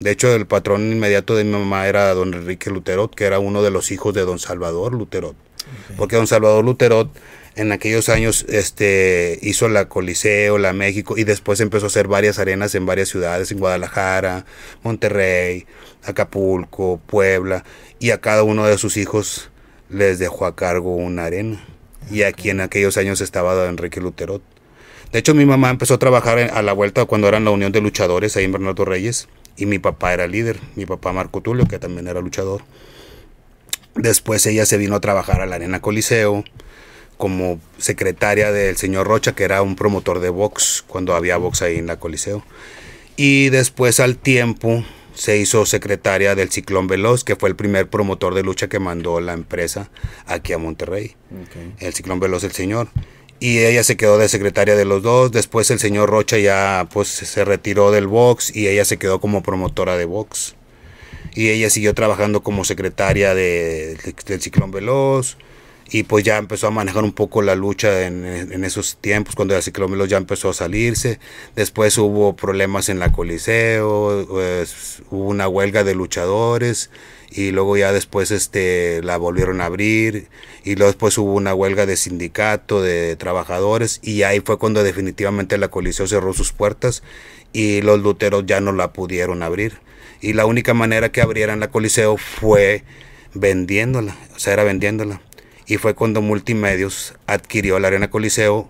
De hecho, el patrón inmediato de mi mamá era don Enrique Luterot, que era uno de los hijos de don Salvador Luterot. Porque don Salvador Luterot en aquellos años este, hizo la Coliseo, la México, y después empezó a hacer varias arenas en varias ciudades, en Guadalajara, Monterrey, Acapulco, Puebla, y a cada uno de sus hijos les dejó a cargo una arena. Y aquí en aquellos años estaba don Enrique Luterot. De hecho, mi mamá empezó a trabajar a la vuelta cuando era en la Unión de Luchadores, ahí en Bernardo Reyes y mi papá era líder, mi papá Marco Tulio, que también era luchador. Después ella se vino a trabajar a la Arena Coliseo como secretaria del señor Rocha, que era un promotor de box, cuando había box ahí en la Coliseo. Y después al tiempo se hizo secretaria del Ciclón Veloz, que fue el primer promotor de lucha que mandó la empresa aquí a Monterrey. El Ciclón Veloz, del señor y ella se quedó de secretaria de los dos. Después el señor Rocha ya pues se retiró del box y ella se quedó como promotora de box. Y ella siguió trabajando como secretaria del Ciclón Veloz y pues ya empezó a manejar un poco la lucha en, esos tiempos, cuando la ciclomelo ya empezó a salirse, después hubo problemas en la Coliseo, pues, hubo una huelga de luchadores y luego ya después este, la volvieron a abrir y luego después hubo una huelga de sindicato, de trabajadores y ahí fue cuando definitivamente la Coliseo cerró sus puertas y los luteros ya no la pudieron abrir y la única manera que abrieran la Coliseo fue vendiéndola, o sea, era vendiéndola y fue cuando Multimedios adquirió la Arena Coliseo,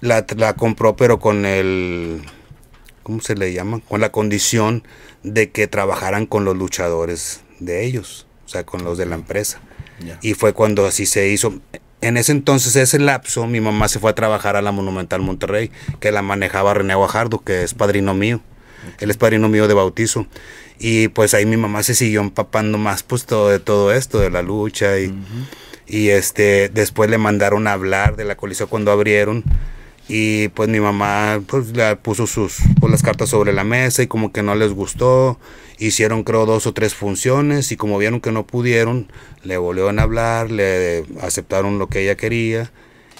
la, la compró pero con el, ¿cómo se le llama? Con la condición de que trabajaran con los luchadores de ellos, o sea, con los de la empresa. Y fue cuando así se hizo. En ese entonces, ese lapso, mi mamá se fue a trabajar a la Monumental Monterrey, que la manejaba René Guajardo, que es padrino mío. Él es padrino mío de bautizo. Y pues ahí mi mamá se siguió empapando más pues de todo esto, de la lucha y y este después le mandaron a hablar de la coliseo cuando abrieron y pues mi mamá pues la puso sus pues, las cartas sobre la mesa y como que no les gustó hicieron creo dos o tres funciones y como vieron que no pudieron le volvieron a hablar le aceptaron lo que ella quería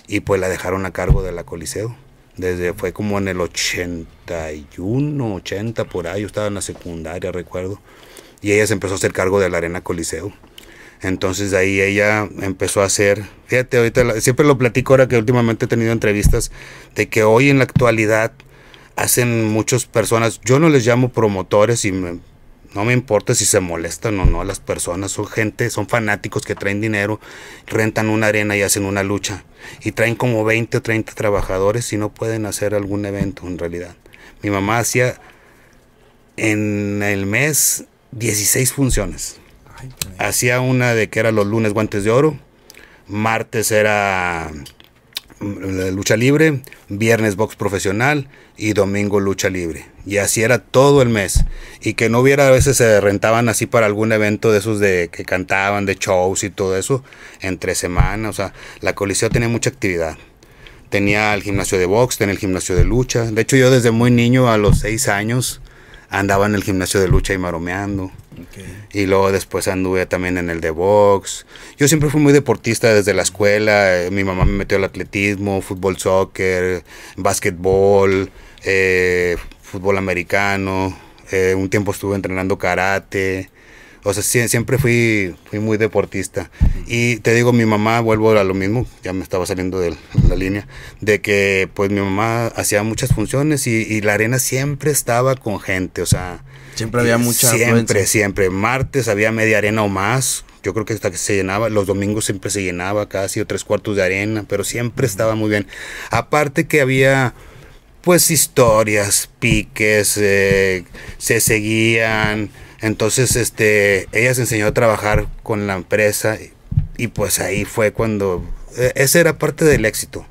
y pues la dejaron a cargo de la coliseo desde fue como en el 81 80 por ahí yo estaba en la secundaria recuerdo y ella se empezó a hacer cargo de la arena coliseo entonces de ahí ella empezó a hacer, fíjate, ahorita siempre lo platico ahora que últimamente he tenido entrevistas de que hoy en la actualidad hacen muchas personas, yo no les llamo promotores y no me importa si se molestan o no las personas, son gente, son fanáticos que traen dinero, rentan una arena y hacen una lucha y traen como 20 o 30 trabajadores y no pueden hacer algún evento en realidad. Mi mamá hacía en el mes 16 funciones Hacía una de que era los lunes guantes de oro, martes era mm, lucha libre, viernes box profesional y domingo lucha libre. Y así era todo el mes. Y que no hubiera, a veces se rentaban así para algún evento de esos de que cantaban, de shows y todo eso, entre semanas. O sea, la coliseo tenía mucha actividad. Tenía el gimnasio de box, tenía el gimnasio de lucha. De hecho, yo desde muy niño, a los 6 años, andaba en el gimnasio de lucha y maromeando. Y luego después anduve también en el de box. Yo siempre fui muy deportista desde la escuela. Eh, mi mamá me metió al atletismo, fútbol, soccer, básquetbol, eh, fútbol americano. Eh, un tiempo estuve entrenando karate. O sea, siempre fui, fui muy deportista. Y te digo, mi mamá, vuelvo a lo mismo, ya me estaba saliendo de la línea, de que pues mi mamá hacía muchas funciones y, y la arena siempre estaba con gente. O sea, Siempre había mucha Siempre, siempre. Martes había media arena o más. Yo creo que hasta que se llenaba, los domingos siempre se llenaba casi o tres cuartos de arena, pero siempre estaba muy bien. Aparte que había pues historias, piques, eh, se seguían. Entonces, este, ella se enseñó a trabajar con la empresa y, pues ahí fue cuando, eh, ese era parte del éxito.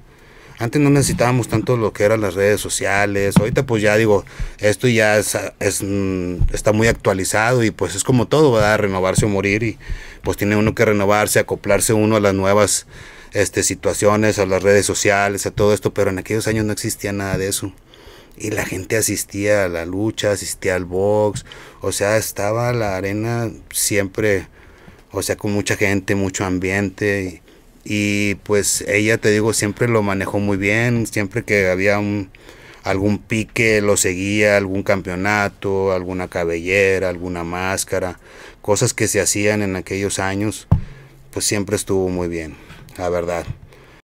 Antes no necesitábamos tanto lo que eran las redes sociales. Ahorita pues ya digo, esto ya mm, está muy actualizado y pues es como todo, ¿verdad? Renovarse o morir y pues tiene uno que renovarse, acoplarse uno a las nuevas este, situaciones, a las redes sociales, a todo esto, pero en aquellos años no existía nada de eso. Y la gente asistía a la lucha, asistía al box, o sea, estaba la arena siempre, o sea, con mucha gente, mucho ambiente. Y, y pues ella, te digo, siempre lo manejó muy bien, siempre que había un, algún pique lo seguía, algún campeonato, alguna cabellera, alguna máscara, cosas que se hacían en aquellos años, pues siempre estuvo muy bien, la verdad.